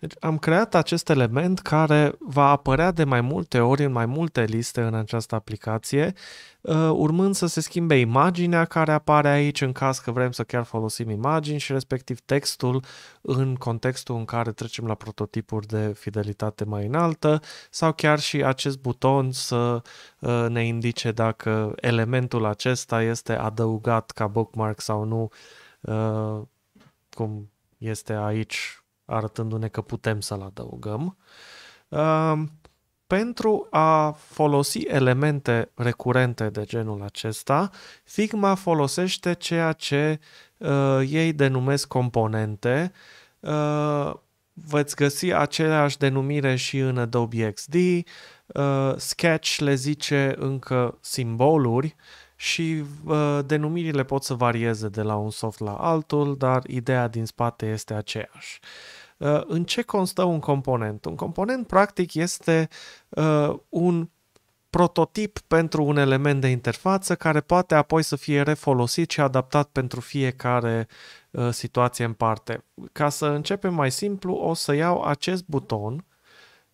Deci am creat acest element care va apărea de mai multe ori în mai multe liste în această aplicație, uh, urmând să se schimbe imaginea care apare aici în caz că vrem să chiar folosim imagini și respectiv textul în contextul în care trecem la prototipuri de fidelitate mai înaltă sau chiar și acest buton să uh, ne indice dacă elementul acesta este adăugat ca bookmark sau nu, uh, cum este aici arătându-ne că putem să-l adăugăm, uh, pentru a folosi elemente recurente de genul acesta, Figma folosește ceea ce uh, ei denumesc componente. Uh, veți găsi aceleași denumire și în Adobe XD, uh, Sketch le zice încă simboluri și uh, denumirile pot să varieze de la un soft la altul, dar ideea din spate este aceeași. Uh, Uh, în ce constă un component? Un component, practic, este uh, un prototip pentru un element de interfață care poate apoi să fie refolosit și adaptat pentru fiecare uh, situație în parte. Ca să începem mai simplu, o să iau acest buton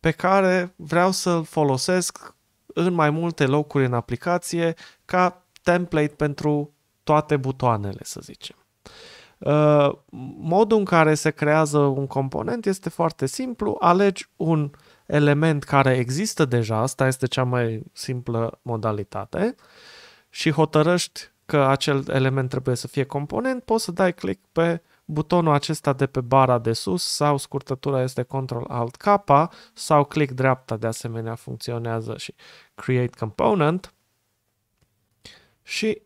pe care vreau să-l folosesc în mai multe locuri în aplicație ca template pentru toate butoanele, să zicem. Uh, modul în care se creează un component este foarte simplu, alegi un element care există deja, asta este cea mai simplă modalitate, și hotărăști că acel element trebuie să fie component, poți să dai click pe butonul acesta de pe bara de sus sau scurtătura este Ctrl-Alt-K sau click dreapta de asemenea funcționează și Create Component și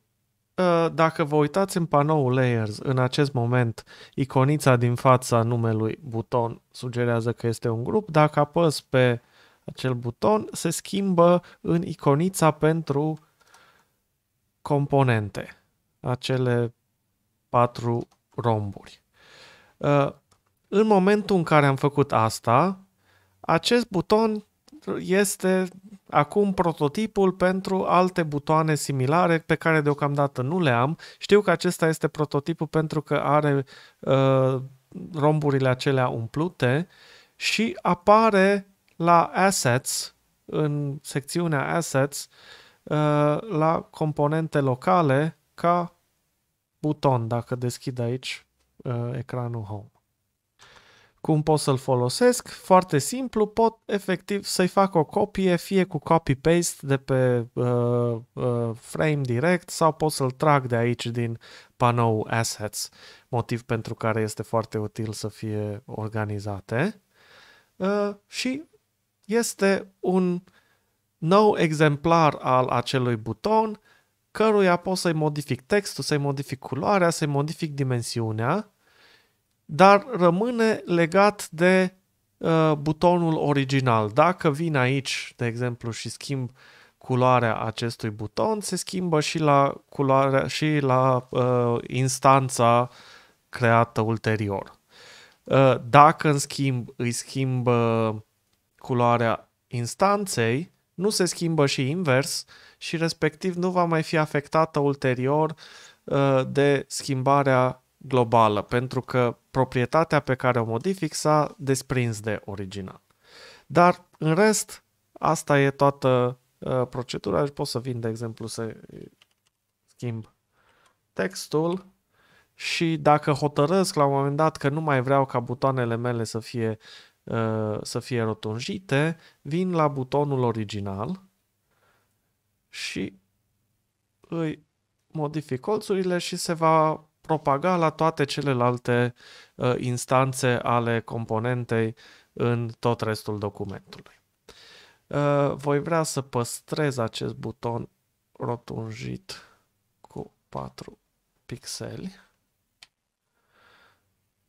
Uh, dacă vă uitați în panoul Layers, în acest moment, iconița din fața numelui buton sugerează că este un grup. Dacă apăs pe acel buton, se schimbă în iconița pentru componente, acele patru romburi. Uh, în momentul în care am făcut asta, acest buton este acum prototipul pentru alte butoane similare pe care deocamdată nu le am. Știu că acesta este prototipul pentru că are uh, romburile acelea umplute și apare la Assets, în secțiunea Assets, uh, la componente locale ca buton, dacă deschid aici uh, ecranul Home. Cum pot să-l folosesc? Foarte simplu, pot efectiv să-i fac o copie fie cu copy-paste de pe uh, uh, frame direct sau pot să-l trag de aici din panou assets, motiv pentru care este foarte util să fie organizate. Uh, și este un nou exemplar al acelui buton căruia pot să-i modific textul, să-i modific culoarea, să-i modific dimensiunea dar rămâne legat de uh, butonul original. Dacă vin aici, de exemplu, și schimb culoarea acestui buton, se schimbă și la, culoarea, și la uh, instanța creată ulterior. Uh, dacă, în schimb, îi schimbă culoarea instanței, nu se schimbă și invers și respectiv nu va mai fi afectată ulterior uh, de schimbarea globală, pentru că proprietatea pe care o modific s-a desprins de original. Dar, în rest, asta e toată uh, procedura. Pot să vin, de exemplu, să schimb textul și dacă hotărăsc la un moment dat că nu mai vreau ca butoanele mele să fie, uh, să fie rotunjite, vin la butonul original și îi modific colțurile și se va propaga la toate celelalte uh, instanțe ale componentei în tot restul documentului. Uh, voi vrea să păstrez acest buton rotunjit cu 4 pixeli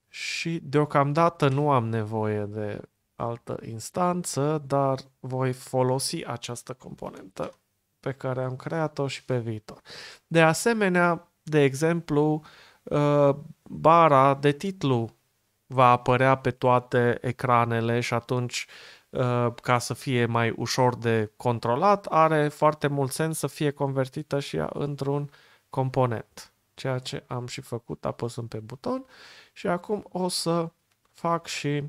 și deocamdată nu am nevoie de altă instanță, dar voi folosi această componentă pe care am creat-o și pe viitor. De asemenea, de exemplu, uh, bara de titlu va apărea pe toate ecranele și atunci uh, ca să fie mai ușor de controlat, are foarte mult sens să fie convertită și ea într-un component. Ceea ce am și făcut apăsând pe buton și acum o să fac și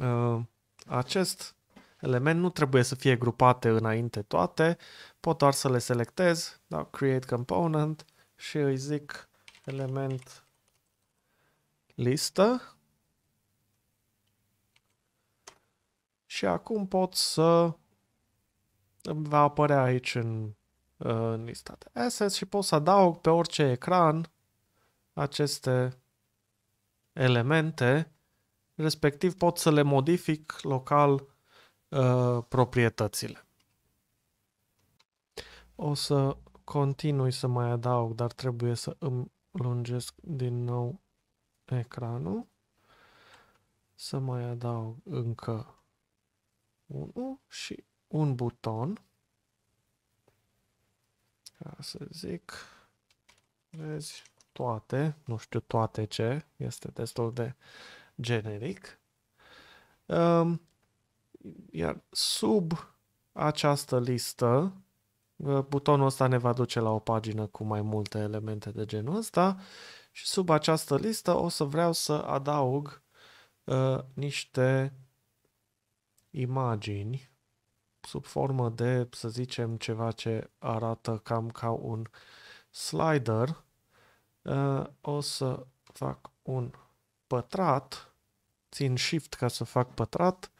uh, acest element. Nu trebuie să fie grupate înainte toate, pot doar să le selectez, da Create Component, și îi zic element listă. Și acum pot să îmi va apărea aici în, uh, în lista de assets și pot să adaug pe orice ecran aceste elemente, respectiv pot să le modific local uh, proprietățile. O să continui să mai adaug, dar trebuie să îmi lungesc din nou ecranul. Să mai adaug încă unul și un buton. Ca să zic, vezi, toate, nu știu toate ce, este destul de generic. Um, iar sub această listă Uh, butonul ăsta ne va duce la o pagină cu mai multe elemente de genul ăsta și sub această listă o să vreau să adaug uh, niște imagini sub formă de, să zicem, ceva ce arată cam ca un slider. Uh, o să fac un pătrat, țin shift ca să fac pătrat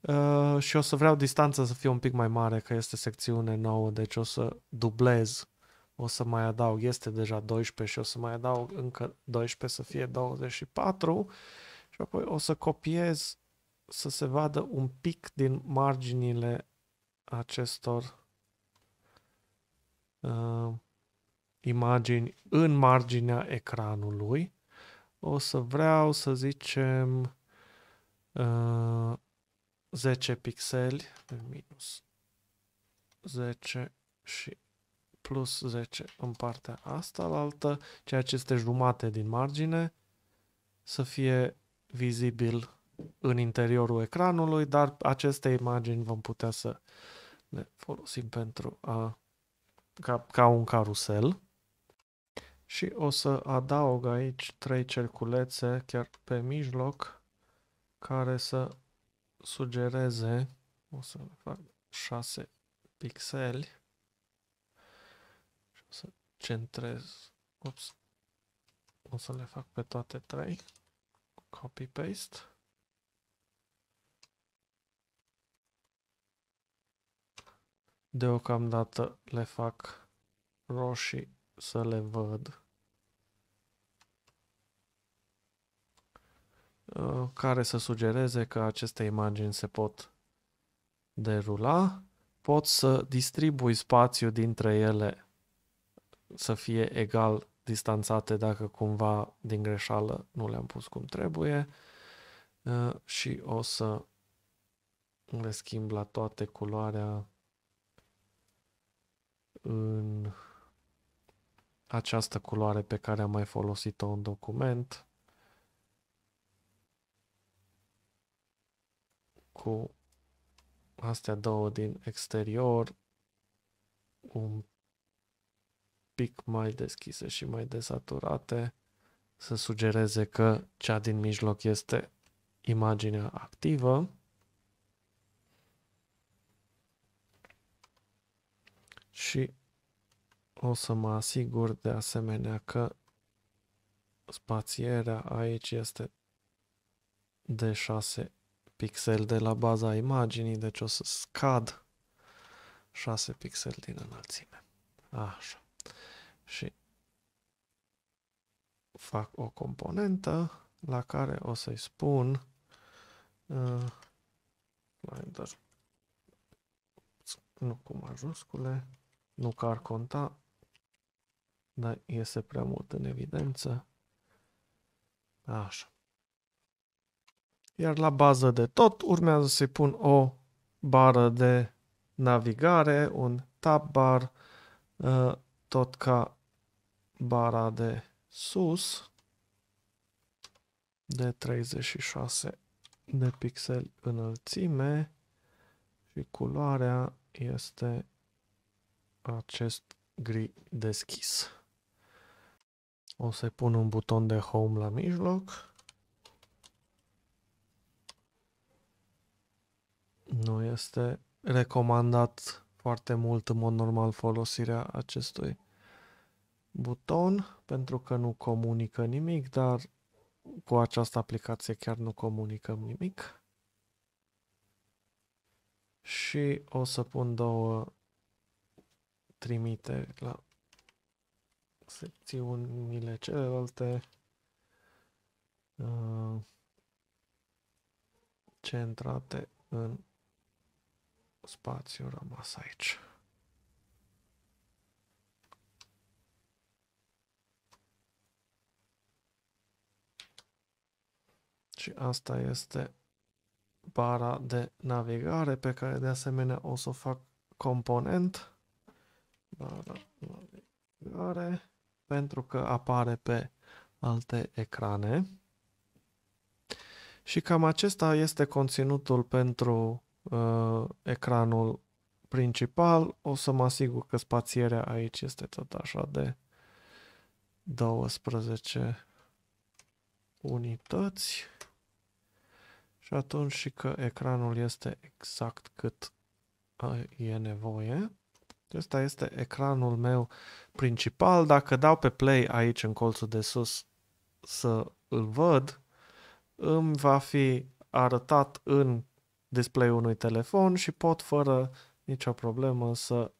Uh, și o să vreau distanța să fie un pic mai mare, că este secțiune nouă, deci o să dublez, o să mai adaug, este deja 12 și o să mai adaug încă 12 să fie 24 și apoi o să copiez să se vadă un pic din marginile acestor uh, imagini în marginea ecranului. O să vreau să zicem uh, 10 pixeli, minus 10 și plus 10 în partea asta la altă, ceea ce este jumate din margine, să fie vizibil în interiorul ecranului, dar aceste imagini vom putea să le folosim pentru a, ca, ca un carusel. Și o să adaug aici trei cerculețe chiar pe mijloc care să sugereze, o să fac 6 pixeli și o să centrez, ups, o să le fac pe toate trei, copy-paste. Deocamdată le fac roșii să le văd. Uh, care să sugereze că aceste imagini se pot derula. pot să distribui spațiu dintre ele să fie egal distanțate dacă cumva din greșeală nu le-am pus cum trebuie uh, și o să le schimb la toate culoarea în această culoare pe care am mai folosit-o în document. cu astea două din exterior un pic mai deschise și mai desaturate să sugereze că cea din mijloc este imaginea activă. Și o să mă asigur de asemenea că spațierea aici este de 6 pixel de la baza imaginii, deci o să scad 6 pixel din înălțime. Așa. Și fac o componentă la care o să-i spun uh, slider. Nu cu majuscule, nu că ar conta, dar iese prea mult în evidență. Așa. Iar la bază de tot urmează să-i pun o bară de navigare, un tab bar, ă, tot ca bara de sus, de 36 de pixel înălțime și culoarea este acest gri deschis. O să pun un buton de home la mijloc. Nu este recomandat foarte mult în mod normal folosirea acestui buton pentru că nu comunică nimic, dar cu această aplicație chiar nu comunicăm nimic. Și o să pun două trimite la secțiunile celelalte. Uh, centrate în spațiu rămas aici. Și asta este bara de navigare pe care de asemenea o să o fac component. Bara navigare pentru că apare pe alte ecrane. Și cam acesta este conținutul pentru uh, ecranul principal. O să mă asigur că spațierea aici este tot așa de 12 unități și atunci și că ecranul este exact cât uh, e nevoie. Acesta este ecranul meu principal. Dacă dau pe play aici în colțul de sus să îl văd, îmi va fi arătat în display-ul unui telefon și pot fără nicio problemă să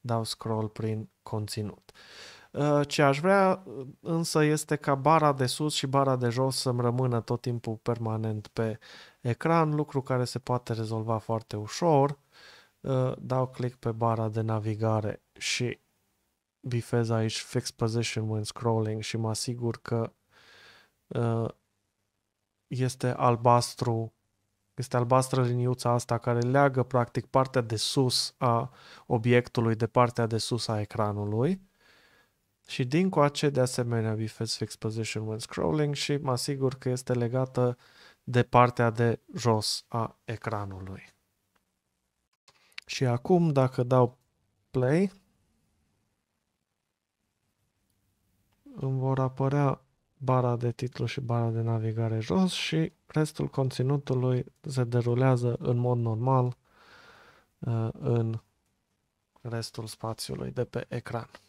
dau scroll prin conținut. Uh, ce aș vrea uh, însă este ca bara de sus și bara de jos să-mi rămână tot timpul permanent pe ecran, lucru care se poate rezolva foarte ușor. Uh, dau click pe bara de navigare și bifez aici Fix Position When Scrolling și mă asigur că este albastru este albastră liniuța asta care leagă practic partea de sus a obiectului de partea de sus a ecranului. Și din coace, de asemenea, bifez fix position when scrolling și mă asigur că este legată de partea de jos a ecranului. Și acum, dacă dau play, îmi vor apărea bara de titlu și bara de navigare jos și restul conținutului se derulează în mod normal uh, în restul spațiului de pe ecran.